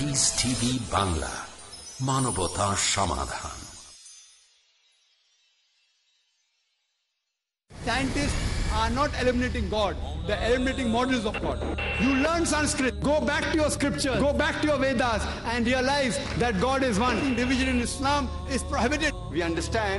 Piece TV Bangla মানবতা সমাধান Scientists are not eliminating God, they're eliminating models of God. You learn Sanskrit, go back to your scriptures, go back to your Vedas, and realize that God is one. Division in Islam is prohibited. We understand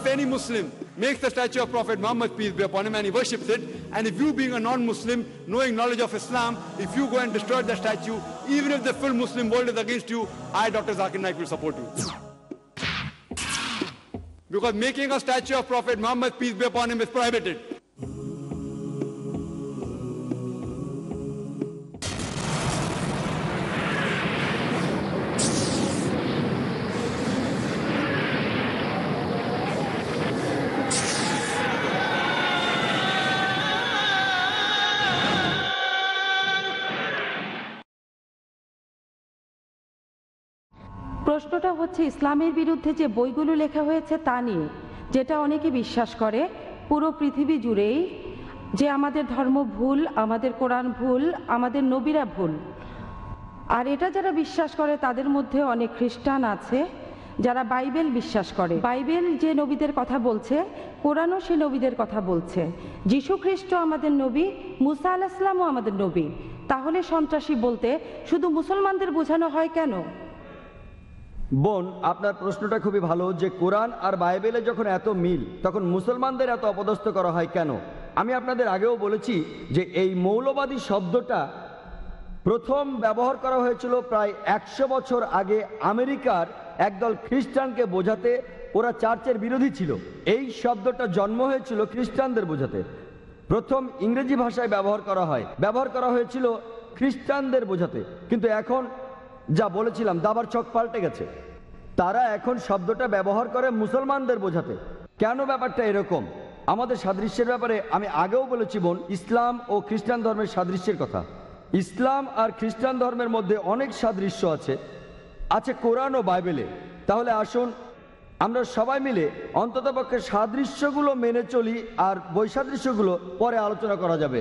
if any Muslim makes the statue of Prophet Muhammad, peace be upon him, and he worships it, and if you being a non-Muslim, knowing knowledge of Islam, if you go and destroy the statue, even if the full Muslim world is against you, I, Dr. Zakir Naik, will support you. Because making a statue of Prophet Muhammad, peace be upon him, is prohibited. প্রশ্নটা হচ্ছে ইসলামের বিরুদ্ধে যে বইগুলো লেখা হয়েছে তা নিয়ে যেটা অনেকে বিশ্বাস করে পুরো পৃথিবী জুড়েই যে আমাদের ধর্ম ভুল আমাদের কোরআন ভুল আমাদের নবীরা ভুল আর এটা যারা বিশ্বাস করে তাদের মধ্যে অনেক খ্রিস্টান আছে যারা বাইবেল বিশ্বাস করে বাইবেল যে নবীদের কথা বলছে কোরআনও সে নবীদের কথা বলছে যিশু খ্রিস্ট আমাদের নবী মুসা আল ইসলামও আমাদের নবী তাহলে সন্ত্রাসী বলতে শুধু মুসলমানদের বোঝানো হয় কেন বোন আপনার প্রশ্নটা খুবই ভালো যে কোরআন আর বাইবেলে যখন এত মিল তখন মুসলমানদের এত অপদস্থ করা হয় কেন আমি আপনাদের আগেও বলেছি যে এই মৌলবাদী শব্দটা প্রথম ব্যবহার করা হয়েছিল প্রায় একশো বছর আগে আমেরিকার একদল খ্রিস্টানকে বোঝাতে ওরা চার্চের বিরোধী ছিল এই শব্দটা জন্ম হয়েছিল খ্রিস্টানদের বোঝাতে প্রথম ইংরেজি ভাষায় ব্যবহার করা হয় ব্যবহার করা হয়েছিল খ্রিস্টানদের বোঝাতে কিন্তু এখন যা বলেছিলাম দাবার ছক পাল্টে গেছে তারা এখন শব্দটা ব্যবহার করে মুসলমানদের বোঝাতে কেন ব্যাপারটা এরকম আমাদের সাদৃশ্যের ব্যাপারে আমি আগেও বলেছি বোন ইসলাম ও খ্রিস্টান ধর্মের সাদৃশ্যের কথা ইসলাম আর খ্রিস্টান ধর্মের মধ্যে অনেক সাদৃশ্য আছে আছে কোরআন ও বাইবেলে তাহলে আসুন আমরা সবাই মিলে অন্ততপক্ষে সাদৃশ্যগুলো মেনে চলি আর বৈসাদৃশ্যগুলো পরে আলোচনা করা যাবে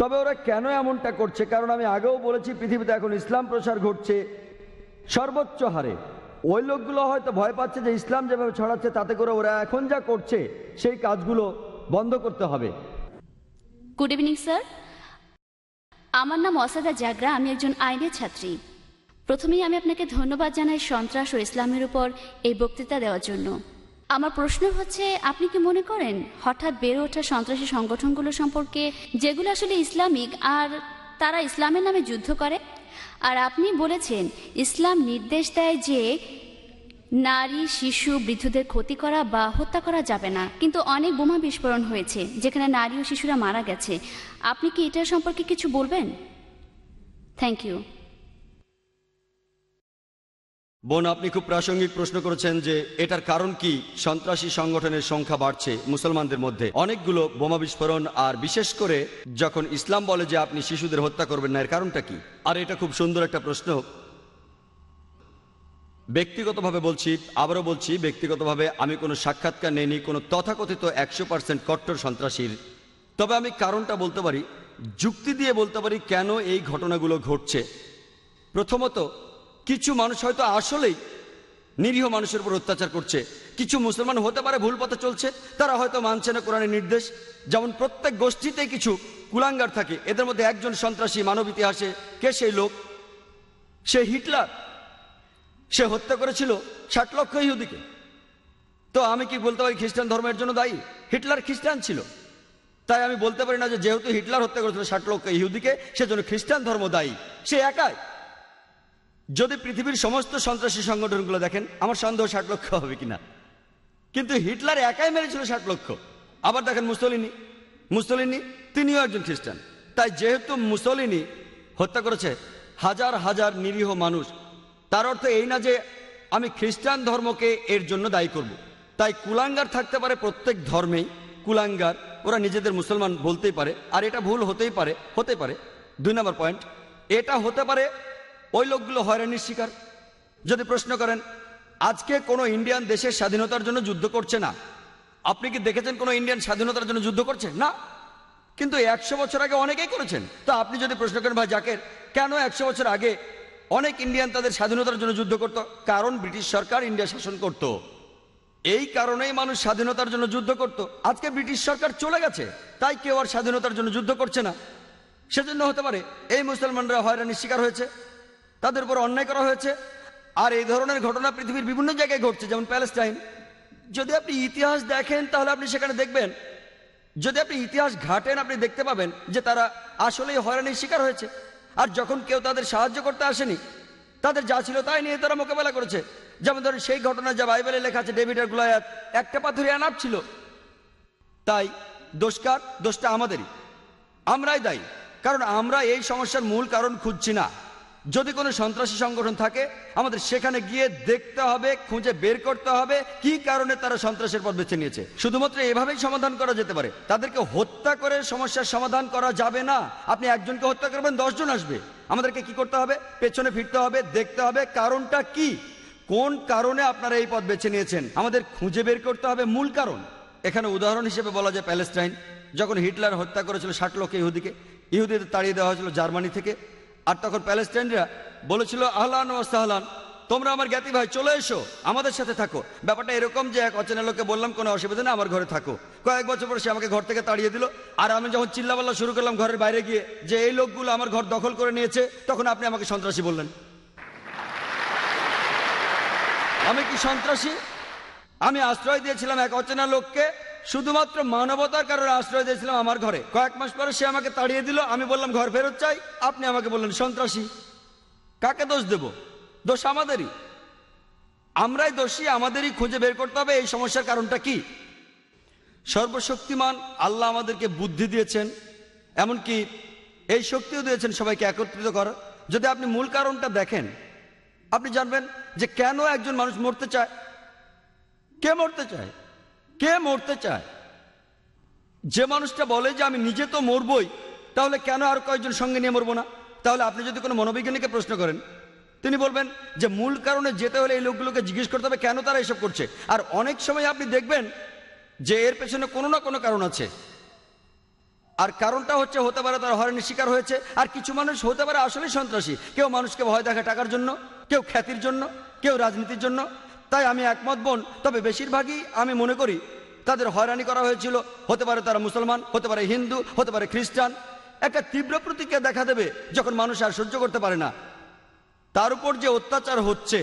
তবে ওরা কেন এমনটা করছে কারণ আমি আগেও বলেছি পৃথিবীতে এখন ইসলাম প্রসার ঘটছে সর্বোচ্চ হারে ওই লোকগুলো হয়তো ভয় পাচ্ছে যে ইসলাম যেভাবে ছড়াচ্ছে তাতে করে ওরা এখন যা করছে সেই কাজগুলো বন্ধ করতে হবে গুড ইভিনিং স্যার আমার নাম অসাদা জাগরা আমি একজন আইনের ছাত্রী প্রথমেই আমি আপনাকে ধন্যবাদ জানাই সন্ত্রাস ও ইসলামের উপর এই বক্তৃতা দেওয়ার জন্য আমার প্রশ্ন হচ্ছে আপনি কি মনে করেন হঠাৎ বেড়ে ওঠা সন্ত্রাসী সংগঠনগুলো সম্পর্কে যেগুলো আসলে ইসলামিক আর তারা ইসলামের নামে যুদ্ধ করে আর আপনি বলেছেন ইসলাম নির্দেশ দেয় যে নারী শিশু বৃদ্ধদের ক্ষতি করা বা হত্যা করা যাবে না কিন্তু অনেক বোমা বিস্ফোরণ হয়েছে যেখানে নারী ও শিশুরা মারা গেছে আপনি কি এটার সম্পর্কে কিছু বলবেন থ্যাংক ইউ বোন আপনি খুব প্রাসঙ্গিক প্রশ্ন করেছেন যে এটার কারণ কি সন্ত্রাসী সংগঠনের সংখ্যা বাড়ছে মুসলমানদের মধ্যে অনেকগুলো বোমা বিস্ফোরণ আর বিশেষ করে যখন ইসলাম বলে যে আপনি শিশুদের হত্যা করবেন না এর কারণটা কি আর এটা খুব সুন্দর একটা প্রশ্ন ব্যক্তিগতভাবে বলছি আবারও বলছি ব্যক্তিগতভাবে আমি কোনো সাক্ষাৎকার নেইনি কোনো তথাকথিত একশো পার্সেন্ট কট্টর সন্ত্রাসীর তবে আমি কারণটা বলতে পারি যুক্তি দিয়ে বলতে পারি কেন এই ঘটনাগুলো ঘটছে প্রথমত কিছু মানুষ হয়তো আসলেই নিরীহ মানুষের উপর অত্যাচার করছে কিছু মুসলমান হতে পারে ভুল পথে চলছে তারা হয়তো মানছে না কোরআনের নির্দেশ যেমন প্রত্যেক গোষ্ঠীতে কিছু কুলাঙ্গার থাকে এদের মধ্যে একজন সন্ত্রাসী মানব ইতিহাসে কে সেই লোক সে হিটলার সে হত্যা করেছিল ষাট লক্ষ ইহুদিকে তো আমি কি বলতে পারি খ্রিস্টান ধর্মের জন্য দায়ী হিটলার খ্রিস্টান ছিল তাই আমি বলতে পারি না যে যেহেতু হিটলার হত্যা করেছিল ষাট লক্ষ ইহুদিকে সেজন্য খ্রিস্টান ধর্ম দায়ী সে একাই যদি পৃথিবীর সমস্ত সন্ত্রাসী সংগঠনগুলো দেখেন আমার সন্দেহ ষাট লক্ষ হবে কিনা কিন্তু হিটলার একাই মেরেছিল ষাট লক্ষ আবার দেখেন মুসলিনী মুসলিনী তিনিও একজন খ্রিস্টান তাই যেহেতু মুসলিনী হত্যা করেছে হাজার হাজার নিরীহ মানুষ তার অর্থ এই না যে আমি খ্রিস্টান ধর্মকে এর জন্য দায়ী করব। তাই কুলাঙ্গার থাকতে পারে প্রত্যেক ধর্মেই কুলাঙ্গার ওরা নিজেদের মুসলমান বলতেই পারে আর এটা ভুল হতেই পারে হতে পারে দুই নম্বর পয়েন্ট এটা হতে পারে ওই লোকগুলো হয়রানির শিকার যদি প্রশ্ন করেন আজকে কোনো ইন্ডিয়ান দেশের স্বাধীনতার জন্য যুদ্ধ করছে না আপনি কি দেখেছেন কোনো ইন্ডিয়ান স্বাধীনতার জন্য যুদ্ধ করছে না কিন্তু একশো বছর আগে অনেকেই করেছেন তা আপনি যদি প্রশ্ন করেন ভাই জাকের কেন একশো বছর আগে অনেক ইন্ডিয়ান তাদের স্বাধীনতার জন্য যুদ্ধ করত কারণ ব্রিটিশ সরকার ইন্ডিয়া শাসন করত এই কারণেই মানুষ স্বাধীনতার জন্য যুদ্ধ করত আজকে ব্রিটিশ সরকার চলে গেছে তাই কেউ আর স্বাধীনতার জন্য যুদ্ধ করছে না সেজন্য হতে পারে এই মুসলমানরা হয়রানির শিকার হয়েছে তাদের উপর অন্যায় করা হয়েছে আর এই ধরনের ঘটনা পৃথিবীর বিভিন্ন জায়গায় ঘটছে যেমন প্যালেস্টাইন যদি আপনি ইতিহাস দেখেন তাহলে আপনি সেখানে দেখবেন যদি আপনি ইতিহাস ঘাটেন আপনি দেখতে পাবেন যে তারা আসলেই হয়রানির শিকার হয়েছে আর যখন কেউ তাদের সাহায্য করতে আসেনি তাদের যা ছিল তাই নিয়ে তারা মোকাবেলা করেছে যেমন ধরেন সেই ঘটনা যা বাইবেলে লেখা আছে ডেভিডের গুলায়াত একটা পাথুরে আনাপ ছিল তাই দোষকার দোষটা আমাদেরই আমরাই দায়ী কারণ আমরা এই সমস্যার মূল কারণ খুঁজছি না যদি কোনো সন্ত্রাসী সংগঠন থাকে আমাদের সেখানে গিয়ে দেখতে হবে খুঁজে বের করতে হবে কি কারণে তারা সন্ত্রাসের পথ বেছে নিয়েছে শুধুমাত্র এভাবেই সমাধান করা যেতে পারে তাদেরকে হত্যা করে সমস্যার সমাধান করা যাবে না আপনি একজনকে হত্যা করবেন দশজন আসবে আমাদেরকে কি করতে হবে পেছনে ফিরতে হবে দেখতে হবে কারণটা কি কোন কারণে আপনারা এই পথ বেছে নিয়েছেন আমাদের খুঁজে বের করতে হবে মূল কারণ এখানে উদাহরণ হিসেবে বলা যায় প্যালেস্টাইন যখন হিটলার হত্যা করেছিল ষাট লক্ষ ইহুদিকে ইহুদিদের তাড়িয়ে দেওয়া হয়েছিল জার্মানি থেকে আর তখন প্যালেস্টাইনরা বলেছিল আহলান ও সাহলান তোমরা আমার জ্ঞাতি ভাই চলে এসো আমাদের সাথে থাকো ব্যাপারটা এরকম যে এক অচেনা লোককে বললাম কোনো অসুবিধা না আমার ঘরে থাকো কয়েক বছর পরে সে আমাকে ঘর থেকে তাড়িয়ে দিল আর আমি যখন বাল্লা শুরু করলাম ঘরের বাইরে গিয়ে যে এই লোকগুলো আমার ঘর দখল করে নিয়েছে তখন আপনি আমাকে সন্ত্রাসী বললেন আমি কি সন্ত্রাসী আমি আশ্রয় দিয়েছিলাম এক অচেনা লোককে শুধুমাত্র মানবতার কারণে আশ্রয় দিয়েছিলাম আমার ঘরে কয়েক মাস পরে সে আমাকে তাড়িয়ে দিল আমি বললাম ঘর ফেরত চাই আপনি আমাকে বললেন সন্ত্রাসী কাকে দোষ দেব দোষ আমাদেরই আমরাই দোষী আমাদেরই খুঁজে বের করতে হবে এই সমস্যার কারণটা কি সর্বশক্তিমান আল্লাহ আমাদেরকে বুদ্ধি দিয়েছেন এমনকি এই শক্তিও দিয়েছেন সবাইকে একত্রিত করার যদি আপনি মূল কারণটা দেখেন আপনি জানবেন যে কেন একজন মানুষ মরতে চায় কে মরতে চায় কে মরতে চায় যে মানুষটা বলে যে আমি নিজে তো মরবই তাহলে কেন আর কয়েকজন সঙ্গে নিয়ে মরবো না তাহলে আপনি যদি কোনো মনোবিজ্ঞানীকে প্রশ্ন করেন তিনি বলবেন যে মূল কারণে যেতে হলে এই লোকগুলোকে জিজ্ঞেস করতে হবে কেন তারা এসব করছে আর অনেক সময় আপনি দেখবেন যে এর পেছনে কোনো না কোনো কারণ আছে আর কারণটা হচ্ছে হতে পারে তারা হয়রানির শিকার হয়েছে আর কিছু মানুষ হতে পারে আসলেই সন্ত্রাসী কেউ মানুষকে ভয় দেখা টাকার জন্য কেউ খ্যাতির জন্য কেউ রাজনীতির জন্য তাই আমি একমত বোন তবে বেশিরভাগই আমি মনে করি তাদের হয়রানি করা হয়েছিল হতে পারে তারা মুসলমান হতে পারে হিন্দু হতে পারে খ্রিস্টান একটা তীব্র প্রতিক্রিয়া দেখা দেবে যখন মানুষ আর সহ্য করতে পারে না তার উপর যে অত্যাচার হচ্ছে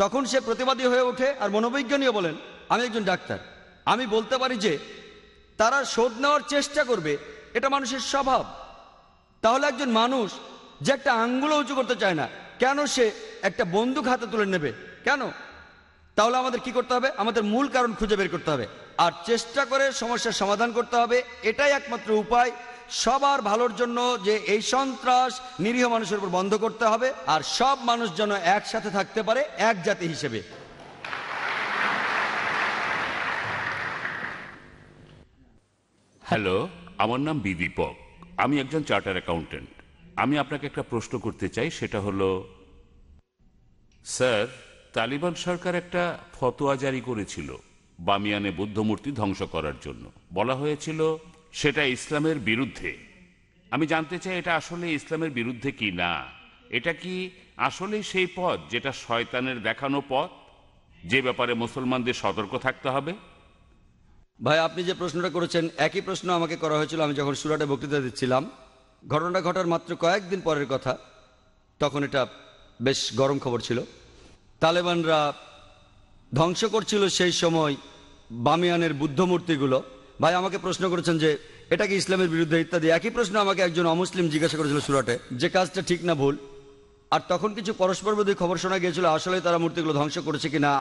তখন সে প্রতিবাদী হয়ে ওঠে আর মনোবিজ্ঞানীও বলেন আমি একজন ডাক্তার আমি বলতে পারি যে তারা শোধ নেওয়ার চেষ্টা করবে এটা মানুষের স্বভাব তাহলে একজন মানুষ যে একটা আঙ্গুলও উঁচু করতে চায় না কেন সে একটা বন্দুক হাতে তুলে নেবে কেন তাহলে আমাদের কি করতে হবে আমাদের মূল কারণ খুঁজে বের করতে হবে আর চেষ্টা করে সমস্যার সমাধান করতে হবে এটাই একমাত্র উপায় সবার ভালোর জন্য যে এই সন্ত্রাস নিরীহ মানুষের উপর বন্ধ করতে হবে আর সব মানুষ যেন একসাথে থাকতে পারে এক জাতি হিসেবে হ্যালো আমার নাম বিদীপক আমি একজন চার্টার অ্যাকাউন্টেন্ট আমি আপনাকে একটা প্রশ্ন করতে চাই সেটা হলো স্যার তালিবান সরকার একটা ফতোয়া জারি করেছিল বামিয়ানে বুদ্ধমূর্তি ধ্বংস করার জন্য বলা হয়েছিল সেটা ইসলামের বিরুদ্ধে আমি জানতে চাই এটা আসলে ইসলামের বিরুদ্ধে কি না এটা কি আসলে সেই পথ যেটা শয়তানের দেখানো পথ যে ব্যাপারে মুসলমানদের সতর্ক থাকতে হবে ভাই আপনি যে প্রশ্নটা করেছেন একই প্রশ্ন আমাকে করা হয়েছিল আমি যখন সুরাটে বক্তৃতা দিচ্ছিলাম ঘটনা ঘটার মাত্র কয়েকদিন পরের কথা তখন এটা বেশ গরম খবর ছিল তালেবানরা ধ্বংস করছিল সেই সময় বামিয়ানের বুদ্ধমূর্তিগুলো ভাই আমাকে প্রশ্ন করেছেন যে এটা কি ইসলামের বিরুদ্ধে ইত্যাদি একই প্রশ্ন আমাকে একজন অমুসলিম জিজ্ঞাসা করেছিল সুরাটে যে কাজটা ঠিক না ভুল আর তখন কিছু বোধ খবর শোনা গিয়েছিল আসলে তারা মূর্তিগুলো ধ্বংস করেছে কিনা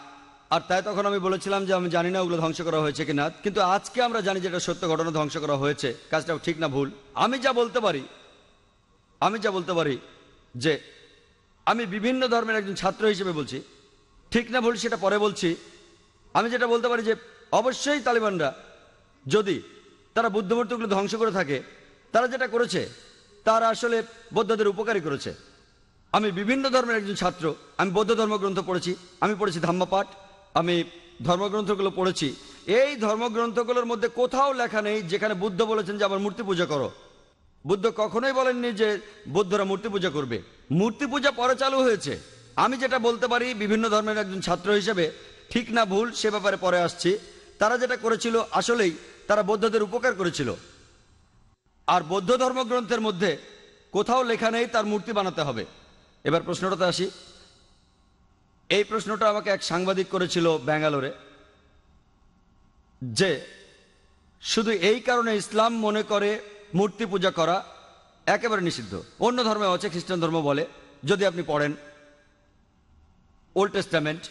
আর তাই তখন আমি বলেছিলাম যে আমি জানি না ওগুলো ধ্বংস করা হয়েছে কিনা কিন্তু আজকে আমরা জানি যেটা সত্য ঘটনা ধ্বংস করা হয়েছে কাজটাও ঠিক না ভুল আমি যা বলতে পারি আমি যা বলতে পারি যে আমি বিভিন্ন ধর্মের একজন ছাত্র হিসেবে বলছি ঠিক না ভুল সেটা পরে বলছি আমি যেটা বলতে পারি যে অবশ্যই তালিবানরা যদি তারা বুদ্ধমূর্তিগুলো ধ্বংস করে থাকে তারা যেটা করেছে তারা আসলে বৌদ্ধদের উপকারী করেছে আমি বিভিন্ন ধর্মের একজন ছাত্র আমি বৌদ্ধ ধর্মগ্রন্থ পড়েছি আমি পড়েছি ধাম্মাপাঠ আমি ধর্মগ্রন্থগুলো পড়েছি এই ধর্মগ্রন্থগুলোর মধ্যে কোথাও লেখা নেই যেখানে বুদ্ধ বলেছেন যে আমার মূর্তি পূজা করো বুদ্ধ কখনোই বলেননি যে বৌদ্ধরা মূর্তি পূজা করবে মূর্তি পূজা পরে চালু হয়েছে আমি যেটা বলতে পারি বিভিন্ন ধর্মের একজন ছাত্র হিসেবে ঠিক না ভুল সে ব্যাপারে পরে আসছি তারা যেটা করেছিল আসলেই তারা বৌদ্ধদের উপকার করেছিল আর বৌদ্ধ ধর্মগ্রন্থের মধ্যে কোথাও লেখা নেই তার মূর্তি বানাতে হবে এবার প্রশ্নটাতে আসি এই প্রশ্নটা আমাকে এক সাংবাদিক করেছিল ব্যাঙ্গালোরে যে শুধু এই কারণে ইসলাম মনে করে মূর্তি পূজা করা একেবারে নিষিদ্ধ অন্য ধর্মে আছে খ্রিস্টান ধর্ম বলে যদি আপনি পড়েন ওল্ড টেস্টামেন্ট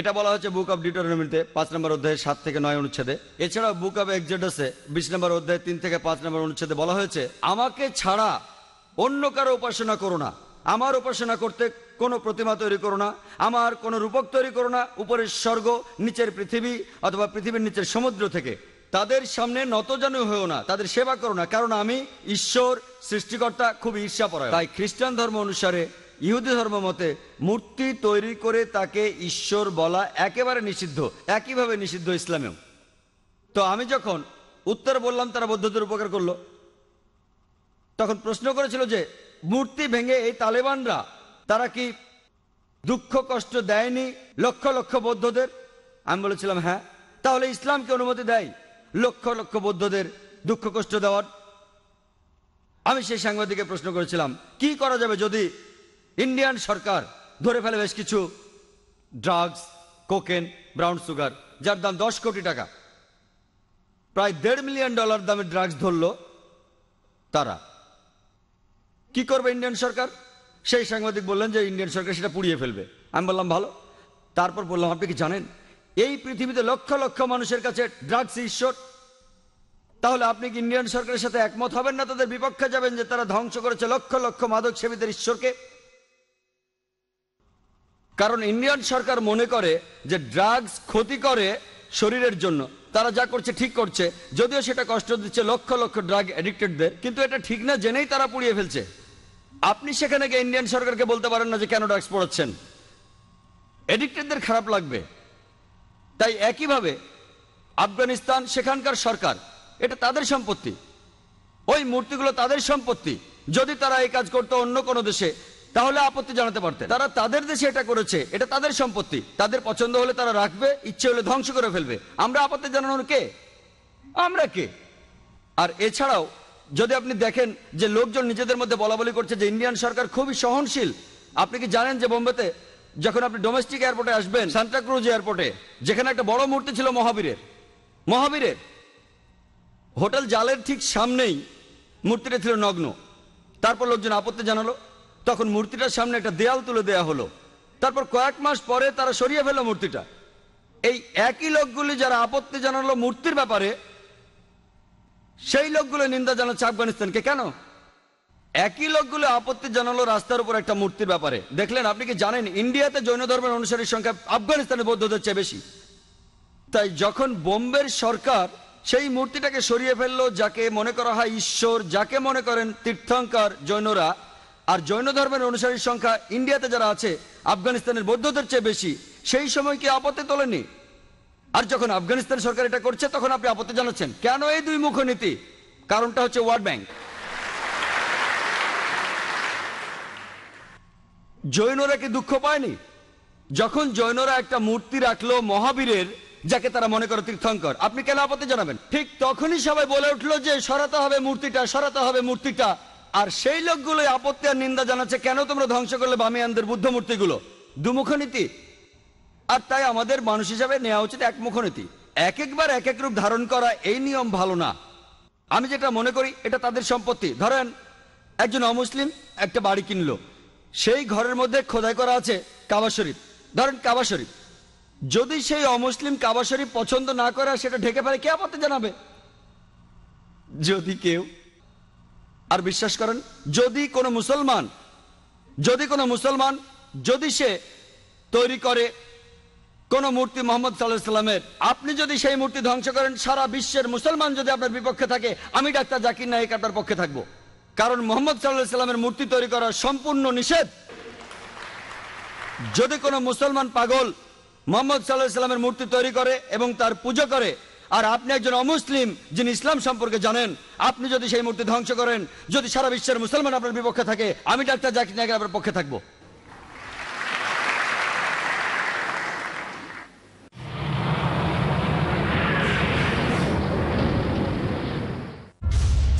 এটা বলা হচ্ছে বুক অব ডিটোনমিতে পাঁচ নম্বর অধ্যায়ে সাত থেকে নয় অনুচ্ছেদে এছাড়াও বুক অব এক্সেডসে বিশ নম্বর অধ্যায়ে তিন থেকে পাঁচ নম্বর অনুচ্ছেদে বলা হয়েছে আমাকে ছাড়া অন্য কারো উপাসনা করো না আমার উপাসনা করতে কোনো প্রতিমা তৈরি করো না আমার কোনো রূপক তৈরি করো না উপরের স্বর্গ নিচের পৃথিবী অথবা পৃথিবীর নিচের সমুদ্র থেকে তাদের সামনে নতজানু হয়েও না তাদের সেবা করো না কারণ আমি ঈশ্বর সৃষ্টিকর্তা খুব ঈর্ষা পড়ায় তাই খ্রিস্টান ধর্ম অনুসারে ইহুদি ধর্ম মতে মূর্তি তৈরি করে তাকে ঈশ্বর বলা একেবারে নিষিদ্ধ একইভাবে নিষিদ্ধ ইসলামেও তো আমি যখন উত্তর বললাম তারা বৌদ্ধদের উপকার করলো তখন প্রশ্ন করেছিল যে মূর্তি ভেঙে এই তালেবানরা তারা কি দুঃখ কষ্ট দেয়নি লক্ষ লক্ষ বৌদ্ধদের আমি বলেছিলাম হ্যাঁ তাহলে ইসলামকে অনুমতি দেয় লক্ষ লক্ষ বৌদ্ধদের দুঃখ কষ্ট দেওয়ার আমি সেই সাংবাদিকের প্রশ্ন করেছিলাম কি করা যাবে যদি ইন্ডিয়ান সরকার ধরে ফেলে বেশ কিছু ড্রাগস কোকেন ব্রাউন সুগার যার দাম দশ কোটি টাকা প্রায় দেড় মিলিয়ন ডলার দামে ড্রাগস ধরল তারা কি করবে ইন্ডিয়ান সরকার সেই সাংবাদিক বললেন যে ইন্ডিয়ান সরকার সেটা পুড়িয়ে ফেলবে আমি বললাম ভালো তারপর বললাম আপনি কি জানেন এই পৃথিবীতে লক্ষ লক্ষ মানুষের কাছে ড্রাগস ঈশ্বর তাহলে আপনি কি ইন্ডিয়ান সরকারের সাথে একমত হবেন না তাদের বিপক্ষে যাবেন যে তারা ধ্বংস করেছে লক্ষ লক্ষ মাদক সেবীদের ঈশ্বরকে কারণ ইন্ডিয়ান সরকার মনে করে যে ড্রাগস ক্ষতি করে শরীরের জন্য তারা যা করছে ঠিক করছে যদিও সেটা কষ্ট দিচ্ছে লক্ষ লক্ষ ড্রাগ অ্যাডিক্টেডদের কিন্তু এটা ঠিক না জেনেই তারা পুড়িয়ে ফেলছে আপনি সেখানে গিয়ে ইন্ডিয়ান সরকারকে বলতে পারেন না যে কেন ড্রাগস পড়াচ্ছেন এডিক্টেডদের খারাপ লাগবে তাই একইভাবে আফগানিস্তান সেখানকার সরকার এটা তাদের সম্পত্তি ওই মূর্তিগুলো তাদের সম্পত্তি যদি তারা এই কাজ করতো অন্য কোনো দেশে তাহলে আপত্তি জানাতে পারতেন তারা তাদের দেশে এটা করেছে এটা তাদের সম্পত্তি তাদের পছন্দ হলে তারা রাখবে ইচ্ছে হলে ধ্বংস করে ফেলবে আমরা আপত্তি জানানোর কে আমরা কে আর এছাড়াও যদি আপনি দেখেন যে লোকজন নিজেদের মধ্যে বলাবলি করছে যে ইন্ডিয়ান সরকার খুবই সহনশীল আপনি কি জানেন যে বোম্বেতে যখন আপনি ডোমেস্টিক এয়ারপোর্টে আসবেন সান্তাক্রুজ এয়ারপোর্টে যেখানে একটা বড় মূর্তি ছিল মহাবীরের মহাবীরের হোটেল জালের ঠিক সামনেই মূর্তিটা ছিল নগ্ন তারপর লোকজন আপত্তি জানালো তখন মূর্তিটার সামনে একটা দেয়াল তুলে দেয়া হলো তারপর কয়েক মাস পরে তারা সরিয়ে ফেললো মূর্তিটা এই একই লোকগুলি যারা আপত্তি জানালো মূর্তির ব্যাপারে সেই লোকগুলো নিন্দা জানাচ্ছে আফগানিস্তানকে কেন একই লোকগুলো আপত্তি জানালো রাস্তার উপর একটা মূর্তির ব্যাপারে দেখলেন আপনি কি জানেন ইন্ডিয়াতে জৈন ধর্মের অনুসারীর সংখ্যা আফগানিস্তানে বৌদ্ধদের চেয়ে বেশি তাই যখন বোম্বের সরকার সেই মূর্তিটাকে সরিয়ে ফেললো যাকে মনে করা হয় ঈশ্বর যাকে মনে করেন তীর্থঙ্কর জৈনরা আর জৈন ধর্মের অনুসারীর সংখ্যা ইন্ডিয়াতে যারা আছে আফগানিস্তানের বৌদ্ধদের চেয়ে বেশি সেই সময় কি আপত্তি তোলেনি আর যখন আফগানিস্তান সরকার এটা করছে তখন আপনি আপত্তি জানাচ্ছেন কেন এই দুই নীতি কারণটা হচ্ছে ওয়ার্ল্ড ব্যাংক জৈনরা কি দুঃখ পায়নি যখন জৈনরা একটা মূর্তি রাখলো মহাবীরের যাকে তারা মনে করে তীর্থঙ্কর আপনি কেন আপত্তি জানাবেন ঠিক তখনই সবাই বলে উঠলো যে সরাতে হবে মূর্তিটা সরাতে হবে মূর্তিটা আর সেই লোকগুলো আপত্তি আর নিন্দা জানাচ্ছে কেন তোমরা ধ্বংস করলে বামিয়ানদের বুদ্ধ মূর্তিগুলো দুমুখ নীতি আর তাই আমাদের মানুষ হিসাবে নেওয়া উচিত একমুখ নীতি এক একবার এক এক রূপ ধারণ করা এই নিয়ম ভালো না আমি যেটা মনে করি এটা তাদের সম্পত্তি ধরেন একজন অমুসলিম একটা বাড়ি কিনলো সেই ঘরের মধ্যে খোদাই করা আছে কাবা শরীফ ধরেন কাবা শরীফ যদি সেই অমুসলিম কাবা শরীফ পছন্দ না করে সেটা ঢেকে ফেলে কে আপত্তি জানাবে যদি কেউ আর বিশ্বাস করেন যদি কোনো মুসলমান যদি কোনো মুসলমান যদি সে তৈরি করে কোনো মূর্তি মোহাম্মদ সাল্লাহামের আপনি যদি সেই মূর্তি ধ্বংস করেন সারা বিশ্বের মুসলমান যদি আপনার বিপক্ষে থাকে আমি ডাক্তার জাকির নায়ক আপনার পক্ষে থাকবো কারণ মোহাম্মদ সাল্লাহ সাল্লামের মূর্তি তৈরি করা সম্পূর্ণ নিষেধ যদি কোনো মুসলমান পাগল মোহাম্মদ সাল্লাহ সাল্লামের মূর্তি তৈরি করে এবং তার পুজো করে আর আপনি একজন অমুসলিম যিনি ইসলাম সম্পর্কে জানেন আপনি যদি সেই মূর্তি ধ্বংস করেন যদি সারা বিশ্বের মুসলমান আপনার বিপক্ষে থাকে আমি ডাক্তার জাকির নায়কের আপনার পক্ষে থাকবো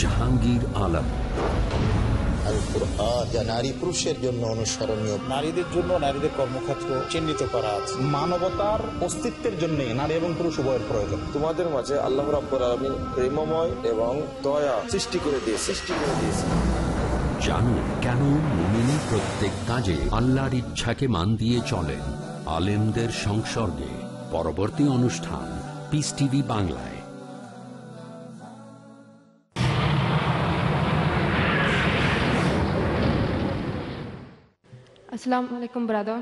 জাহাঙ্গীর আলম পুরুষের জন্য অনুসরণীয় নারীদের জন্য নারীদের কর্মক্ষেত্র চিহ্নিত করা মানবতার অস্তিত্বের নারী এবং প্রয়োজন তোমাদের মাঝে এবং দয়া সৃষ্টি করে দিয়ে সৃষ্টি করে দিয়েছে জানুন প্রত্যেক কাজে আল্লাহর ইচ্ছাকে মান দিয়ে চলেন আলেমদের সংসর্গে পরবর্তী অনুষ্ঠান পিস টিভি বাংলায় আসসালামু আলাইকুম ব্রাদার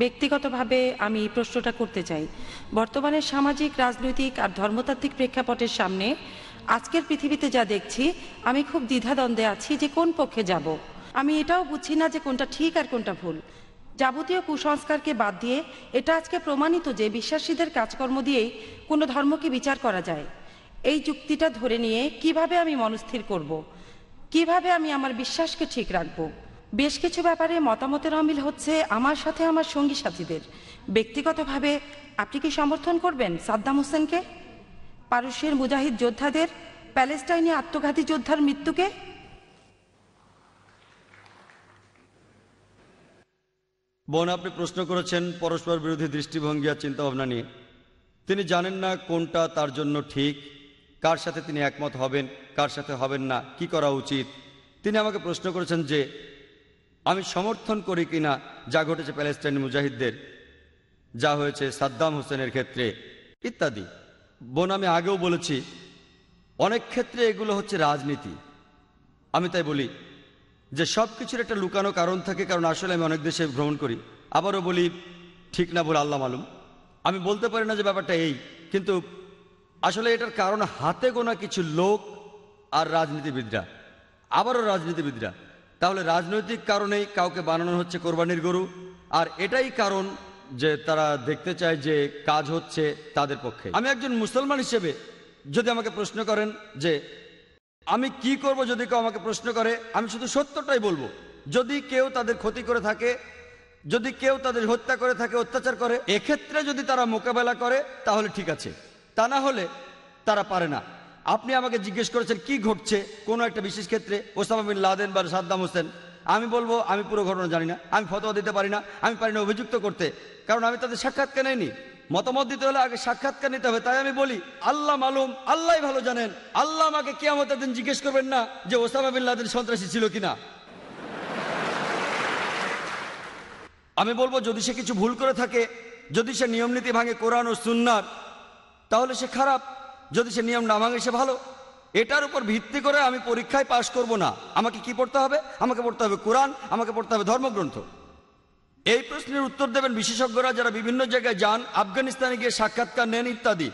ব্যক্তিগতভাবে আমি এই প্রশ্নটা করতে চাই বর্তমানে সামাজিক রাজনৈতিক আর ধর্মতাত্ত্বিক প্রেক্ষাপটের সামনে আজকের পৃথিবীতে যা দেখছি আমি খুব দ্বিধাদ্বন্দ্বে আছি যে কোন পক্ষে যাব আমি এটাও বুঝছি না যে কোনটা ঠিক আর কোনটা ভুল যাবতীয় কুসংস্কারকে বাদ দিয়ে এটা আজকে প্রমাণিত যে বিশ্বাসীদের কাজকর্ম দিয়েই কোনো ধর্মকে বিচার করা যায় এই যুক্তিটা ধরে নিয়ে কিভাবে আমি মনস্থির করব। কিভাবে আমি আমার বিশ্বাসকে ঠিক রাখবো বেশ কিছু ব্যাপারে মতামতের অমিল হচ্ছে আমার সাথে আমার সঙ্গী সাথীদের ব্যক্তিগতভাবে আপনি কি সমর্থন করবেন সাদ্দাম হোসেনকে পারস্যের মুজাহিদ যোদ্ধাদের প্যালেস্টাইনি আত্মঘাতী যোদ্ধার মৃত্যুকে বোন আপনি প্রশ্ন করেছেন পরস্পর বিরোধী দৃষ্টিভঙ্গি আর চিন্তাভাবনা নিয়ে তিনি জানেন না কোনটা তার জন্য ঠিক কার সাথে তিনি একমত হবেন কার সাথে হবেন না কি করা উচিত তিনি আমাকে প্রশ্ন করেছেন যে আমি সমর্থন করি কিনা যা ঘটেছে প্যালেস্টাইন মুজাহিদদের যা হয়েছে সাদ্দাম হোসেনের ক্ষেত্রে ইত্যাদি বোন আমি আগেও বলেছি অনেক ক্ষেত্রে এগুলো হচ্ছে রাজনীতি আমি তাই বলি যে সব কিছুর একটা লুকানো কারণ থাকে কারণ আসলে আমি অনেক দেশে ভ্রমণ করি আবারও বলি ঠিক না বলে আল্লাহ মালুম আমি বলতে পারি না যে ব্যাপারটা এই কিন্তু আসলে এটার কারণ হাতে গোনা কিছু লোক আর রাজনীতিবিদরা আবারও রাজনীতিবিদরা তাহলে রাজনৈতিক কারণেই কাউকে বানানো হচ্ছে কোরবানির গরু আর এটাই কারণ যে তারা দেখতে চায় যে কাজ হচ্ছে তাদের পক্ষে আমি একজন মুসলমান হিসেবে যদি আমাকে প্রশ্ন করেন যে আমি কি করব যদি কেউ আমাকে প্রশ্ন করে আমি শুধু সত্যটাই বলবো যদি কেউ তাদের ক্ষতি করে থাকে যদি কেউ তাদের হত্যা করে থাকে অত্যাচার করে এক্ষেত্রে যদি তারা মোকাবেলা করে তাহলে ঠিক আছে তা না হলে তারা পারে না আপনি আমাকে জিজ্ঞেস করেছেন কি ঘটছে কোনো একটা বিশেষ ক্ষেত্রে ওসামা বিন লাদেন বা সাদ্দাম হোসেন আমি বলবো আমি পুরো ঘটনা জানি না আমি ফতোয়া দিতে পারি না আমি পারি না অভিযুক্ত করতে কারণ আমি তাদের সাক্ষাৎকার নেইনি মতামত দিতে হলে আগে সাক্ষাৎকার নিতে হবে তাই আমি বলি আল্লাহ মালুম আল্লাহ ভালো জানেন আল্লাহ আমাকে কে আমাদের দিন জিজ্ঞেস করবেন না যে ওসামা বিন লাদেন সন্ত্রাসী ছিল কিনা আমি বলবো যদি সে কিছু ভুল করে থাকে যদি সে নিয়ম নীতি ভাঙে কোরআন ও সুন্নার তাহলে সে খারাপ যদি সে নিয়ম না ভাঙে সে ভালো এটার উপর ভিত্তি করে আমি পরীক্ষায় পাশ করব না আমাকে কি পড়তে হবে আমাকে পড়তে হবে কোরআন আমাকে পড়তে হবে ধর্মগ্রন্থ এই প্রশ্নের উত্তর দেবেন বিশেষজ্ঞরা যারা বিভিন্ন জায়গায় যান আফগানিস্তানে গিয়ে সাক্ষাৎকার নেন ইত্যাদি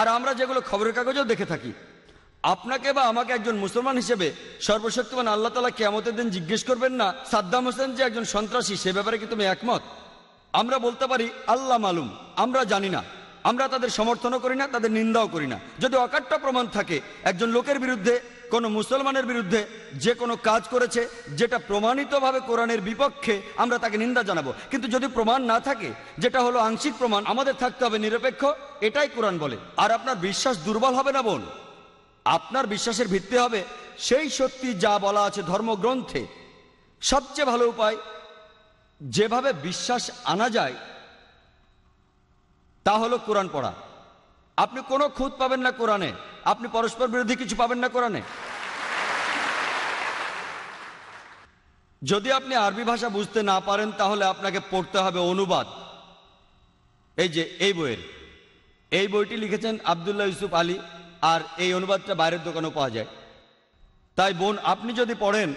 আর আমরা যেগুলো খবরের কাগজেও দেখে থাকি আপনাকে বা আমাকে একজন মুসলমান হিসেবে সর্বশক্তিমান আল্লাহ তালা কেমতের দিন জিজ্ঞেস করবেন না সাদ্দাম হোসেন যে একজন সন্ত্রাসী সে ব্যাপারে কি তুমি একমত আমরা বলতে পারি আল্লাহ মালুম আমরা জানি না আমরা তাদের সমর্থনও করি না তাদের নিন্দাও করি না যদি অকাট্য প্রমাণ থাকে একজন লোকের বিরুদ্ধে কোনো মুসলমানের বিরুদ্ধে যে কোনো কাজ করেছে যেটা প্রমাণিতভাবে কোরআনের বিপক্ষে আমরা তাকে নিন্দা জানাবো কিন্তু যদি প্রমাণ না থাকে যেটা হলো আংশিক প্রমাণ আমাদের থাকতে হবে নিরপেক্ষ এটাই কোরআন বলে আর আপনার বিশ্বাস দুর্বল হবে না বোন আপনার বিশ্বাসের ভিত্তি হবে সেই সত্যি যা বলা আছে ধর্মগ্রন্থে সবচেয়ে ভালো উপায় যেভাবে বিশ্বাস আনা যায় তা হলো কোরআন পড়া আপনি কোনো খুঁত পাবেন না কোরআনে আপনি পরস্পর বিরোধী কিছু পাবেন না কোরআনে যদি আপনি আরবি ভাষা বুঝতে না পারেন তাহলে আপনাকে পড়তে হবে অনুবাদ এই যে এই বইয়ের এই বইটি লিখেছেন আবদুল্লাহ ইউসুফ আলী আর এই অনুবাদটা বাইরের দোকানেও পাওয়া যায় তাই বোন আপনি যদি পড়েন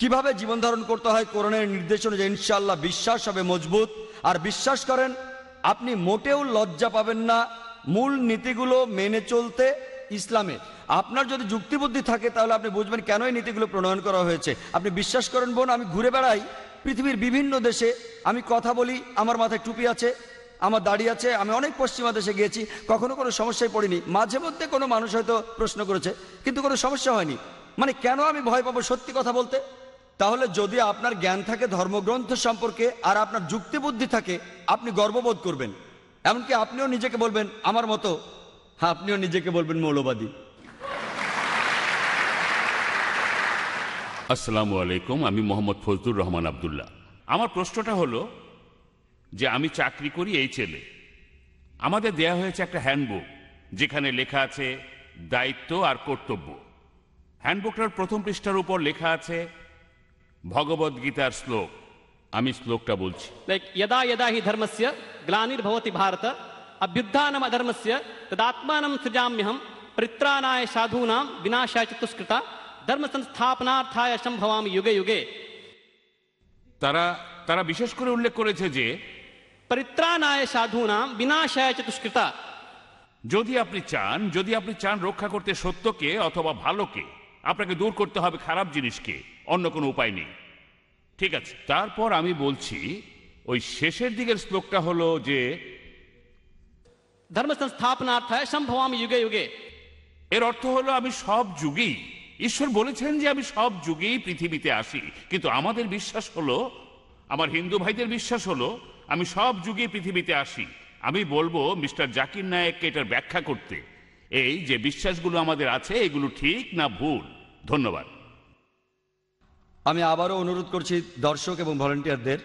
কিভাবে জীবন ধারণ করতে হয় করোনার নির্দেশ অনুযায়ী ইনশাল্লাহ বিশ্বাস হবে মজবুত আর বিশ্বাস করেন আপনি মোটেও লজ্জা পাবেন না মূল নীতিগুলো মেনে চলতে ইসলামে আপনার যদি যুক্তিবুদ্ধি থাকে তাহলে আপনি বুঝবেন কেন এই নীতিগুলো প্রণয়ন করা হয়েছে আপনি বিশ্বাস করেন বোন আমি ঘুরে বেড়াই পৃথিবীর বিভিন্ন দেশে আমি কথা বলি আমার মাথায় টুপি আছে আমার দাড়ি আছে আমি অনেক পশ্চিমা দেশে গিয়েছি কখনো কোনো সমস্যায় পড়িনি মাঝে মধ্যে কোনো মানুষ হয়তো প্রশ্ন করেছে কিন্তু কোনো সমস্যা হয়নি মানে কেন আমি ভয় পাবো সত্যি কথা বলতে তাহলে যদি আপনার জ্ঞান থাকে ধর্মগ্রন্থ সম্পর্কে আর আপনার যুক্তিবুদ্ধি থাকে আপনি গর্ববোধ করবেন এমনকি আপনিও নিজেকে বলবেন আমার মতো হ্যাঁ আপনিও নিজেকে বলবেন মৌলবাদী আসসালামু আলাইকুম আমি মোহাম্মদ ফজলুর রহমান আবদুল্লাহ আমার প্রশ্নটা হলো যে আমি চাকরি করি এই ছেলে আমাদের দেয়া হয়েছে একটা হ্যান্ডবুক যেখানে লেখা আছে দায়িত্ব আর কর্তব্য হ্যান্ডবুকটার প্রথম পৃষ্ঠার উপর লেখা আছে ভগবদ গীতার শ্লোক আমি শ্লোকটা বলছি লাইক ইদা ইদা হি ধর্মস্য গ্লানির্ভবতি ভারত অভ্যুত্থানম অধর্মস্য তদাত্মানম সৃজাম্যহম পরিত্রাণায় সাধুনাম বিনাশায় চতুষ্কৃতা ধর্ম সংস্থাপনার্থায় সম্ভবাম যুগে যুগে তারা তারা বিশেষ করে উল্লেখ করেছে যে পরিত্রাণায় সাধুনাম বিনাশায় চতুষ্কৃতা যদি আপনি চান যদি আপনি চান রক্ষা করতে সত্যকে অথবা ভালোকে আপনাকে দূর করতে হবে খারাপ জিনিসকে অন্য কোনো উপায় নেই ঠিক আছে তারপর আমি বলছি ওই শেষের দিকের শ্লোকটা হলো যে ধর্ম সম্ভব আমি যুগে যুগে এর অর্থ হলো আমি সব যুগেই ঈশ্বর বলেছেন যে আমি সব যুগেই পৃথিবীতে আসি কিন্তু আমাদের বিশ্বাস হলো আমার হিন্দু ভাইদের বিশ্বাস হলো আমি সব যুগেই পৃথিবীতে আসি আমি বলবো মিস্টার জাকির নায়েককে এটার ব্যাখ্যা করতে এই যে বিশ্বাসগুলো আমাদের আছে এগুলো ঠিক না ভুল ধন্যবাদ আমি আবারও অনুরোধ করছি দর্শক এবং ভলেন্টিয়ারদের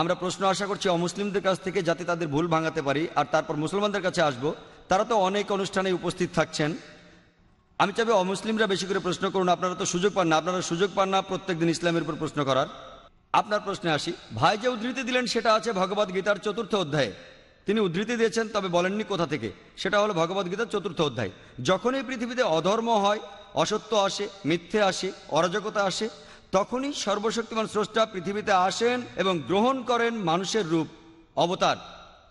আমরা প্রশ্ন আশা করছি অমুসলিমদের কাছ থেকে যাতে তাদের ভুল ভাঙাতে পারি আর তারপর মুসলমানদের কাছে আসব তারা তো অনেক অনুষ্ঠানে উপস্থিত থাকছেন আমি চাই অমুসলিমরা বেশি করে প্রশ্ন করুন আপনারা তো সুযোগ পান না আপনারা সুযোগ পান না প্রত্যেক দিন ইসলামের উপর প্রশ্ন করার আপনার প্রশ্নে আসি ভাই যে উদ্ধৃতি দিলেন সেটা আছে ভগবদ গীতার চতুর্থ অধ্যায়ে তিনি উদ্ধৃতি দিয়েছেন তবে বলেননি কোথা থেকে সেটা হলো ভগবদ গীতার চতুর্থ অধ্যায় যখনই পৃথিবীতে অধর্ম হয় অসত্য আসে মিথ্যে আসে অরাজকতা আসে তখনই সর্বশক্তিমান স্রষ্টা পৃথিবীতে আসেন এবং গ্রহণ করেন মানুষের রূপ অবতার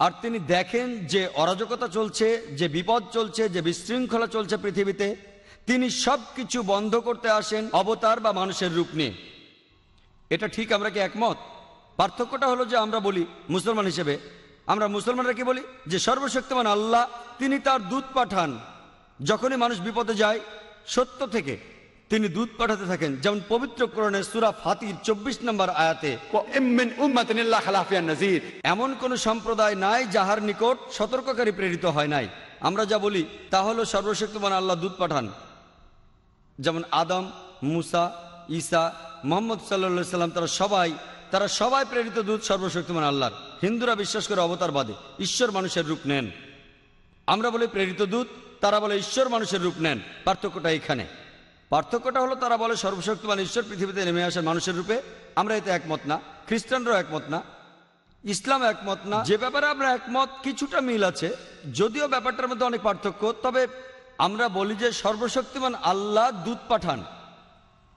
আর তিনি দেখেন যে অরাজকতা চলছে যে বিপদ চলছে যে বিশৃঙ্খলা চলছে পৃথিবীতে তিনি সব কিছু বন্ধ করতে আসেন অবতার বা মানুষের রূপ নিয়ে এটা ঠিক আমরা কি একমত পার্থক্যটা হলো যে আমরা বলি মুসলমান হিসেবে আমরা মুসলমানরা কি বলি যে সর্বশক্তিমান আল্লাহ তিনি তার দুধ পাঠান যখনই মানুষ বিপদে যায় সত্য থেকে তিনি দুধ পাঠাতে থাকেন যেমন পবিত্র কোরণে সুরা ফাতির চব্বিশ নম্বর আয়াতে এমন কোন সম্প্রদায় নাই যাহার নিকট সতর্ককারী প্রেরিত হয় নাই আমরা যা বলি তা হলো সর্বশক্তিমান আল্লাহ দুধ পাঠান যেমন আদম মুসা ঈসা মোহাম্মদ সাল্লা সাল্লাম তারা সবাই তারা সবাই প্রেরিত দুধ সর্বশক্তিমান আল্লাহর হিন্দুরা বিশ্বাস করে অবতারবাদে ঈশ্বর মানুষের রূপ নেন আমরা বলি প্রেরিত দূত তারা বলে ঈশ্বর মানুষের রূপ নেন পার্থক্যটা এখানে পার্থক্যটা হলো তারা বলে সর্বশক্তিমান ঈশ্বর পৃথিবীতে নেমে আসেন মানুষের রূপে আমরা এতে একমত না খ্রিস্টানরাও একমত না ইসলাম একমত না যে ব্যাপারে আমরা একমত কিছুটা মিল আছে যদিও ব্যাপারটার মধ্যে অনেক পার্থক্য তবে আমরা বলি যে সর্বশক্তিমান আল্লাহ দুধ পাঠান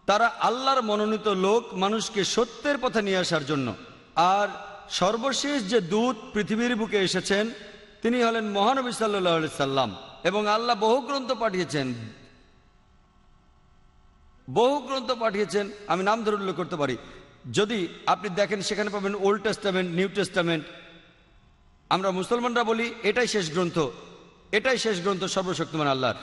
তারা আল্লাহর মনোনীত লোক মানুষকে সত্যের পথে নিয়ে আসার জন্য আর সর্বশেষ যে দূত পৃথিবীর বুকে এসেছেন তিনি হলেন মহানবী সাল্লাহ সাল্লাম এবং আল্লাহ বহু গ্রন্থ পাঠিয়েছেন বহু গ্রন্থ পাঠিয়েছেন আমি নাম ধরে উল্লেখ করতে পারি যদি আপনি দেখেন সেখানে পাবেন ওল্ড টেস্টামেন্ট নিউ টেস্টামেন্ট আমরা মুসলমানরা বলি এটাই শেষ গ্রন্থ এটাই শেষ গ্রন্থ সর্বশক্তিমান আল্লাহর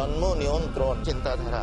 জন্ম নিয়ন্ত্রণ চিন্তাধারা